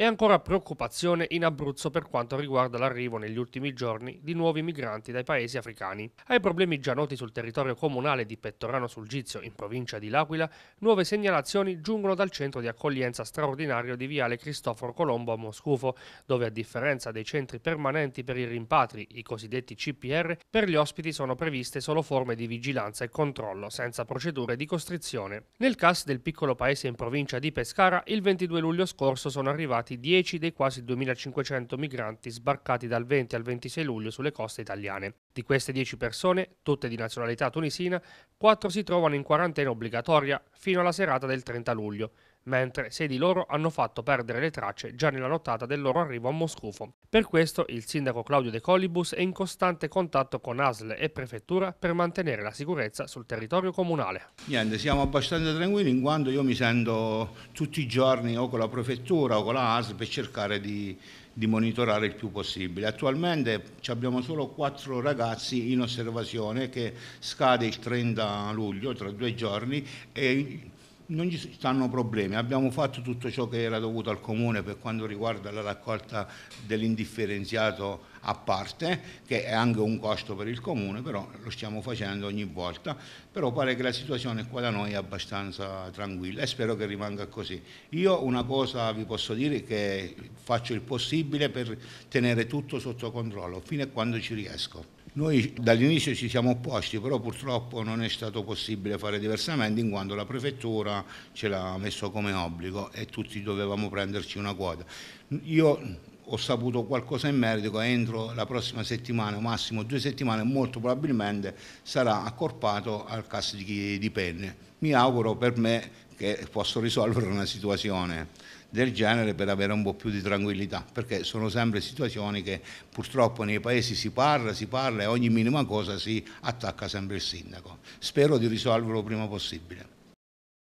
E ancora preoccupazione in Abruzzo per quanto riguarda l'arrivo negli ultimi giorni di nuovi migranti dai paesi africani. Ai problemi già noti sul territorio comunale di Pettorano sul Gizio, in provincia di L'Aquila, nuove segnalazioni giungono dal centro di accoglienza straordinario di Viale Cristoforo Colombo a Moscufo, dove a differenza dei centri permanenti per i rimpatri, i cosiddetti CPR, per gli ospiti sono previste solo forme di vigilanza e controllo, senza procedure di costrizione. Nel CAS del piccolo paese in provincia di Pescara, il 22 luglio scorso sono arrivati stati 10 dei quasi 2.500 migranti sbarcati dal 20 al 26 luglio sulle coste italiane. Di queste 10 persone, tutte di nazionalità tunisina, 4 si trovano in quarantena obbligatoria fino alla serata del 30 luglio, mentre 6 di loro hanno fatto perdere le tracce già nella nottata del loro arrivo a Moscufo. Per questo il sindaco Claudio De Colibus è in costante contatto con ASL e prefettura per mantenere la sicurezza sul territorio comunale. Niente, siamo abbastanza tranquilli in quanto io mi sento tutti i giorni o con la prefettura o con la ASL per cercare di di monitorare il più possibile. Attualmente abbiamo solo quattro ragazzi in osservazione che scade il 30 luglio, tra due giorni, e non ci stanno problemi, abbiamo fatto tutto ciò che era dovuto al comune per quanto riguarda la raccolta dell'indifferenziato a parte, che è anche un costo per il comune, però lo stiamo facendo ogni volta, però pare che la situazione qua da noi è abbastanza tranquilla e spero che rimanga così. Io una cosa vi posso dire che faccio il possibile per tenere tutto sotto controllo, fino a quando ci riesco. Noi dall'inizio ci siamo opposti, però purtroppo non è stato possibile fare diversamente in quanto la prefettura ce l'ha messo come obbligo e tutti dovevamo prenderci una quota. Io ho saputo qualcosa in merito entro la prossima settimana, massimo due settimane, molto probabilmente sarà accorpato al CAS di, di Penne. Mi auguro per me che posso risolvere una situazione del genere per avere un po' più di tranquillità, perché sono sempre situazioni che purtroppo nei paesi si parla, si parla e ogni minima cosa si attacca sempre il sindaco. Spero di risolverlo prima possibile.